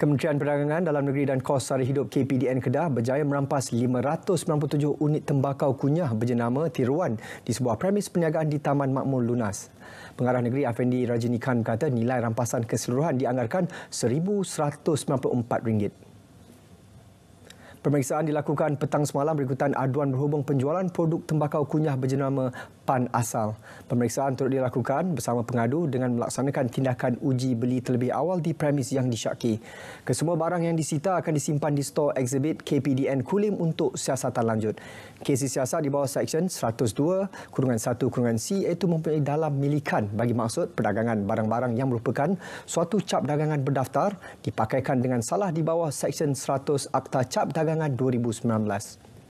Kementerian Perdagangan Dalam Negeri dan Kos Sara Hidup KPDN Kedah berjaya merampas 597 unit tembakau kunyah berjenama Tiruan di sebuah premis perniagaan di Taman Makmur Lunas. Pengarah Negeri Afendi Rajini Khan berkata nilai rampasan keseluruhan dianggarkan RM1,194. Pemeriksaan dilakukan petang semalam berikutan aduan berhubung penjualan produk tembakau kunyah berjenama Pan Asal. Pemeriksaan turut dilakukan bersama pengadu dengan melaksanakan tindakan uji beli terlebih awal di premis yang disyaki. Kesemua barang yang disita akan disimpan di store exhibit KPDN Kulim untuk siasatan lanjut. Kes siasat di bawah Seksyen 102 kurungan 1 kurungan C iaitu mempunyai dalam milikan bagi maksud perdagangan barang-barang yang merupakan suatu cap dagangan berdaftar dipakaikan dengan salah di bawah Seksyen 100 Akta Cap Dagangan pertengahan 2019.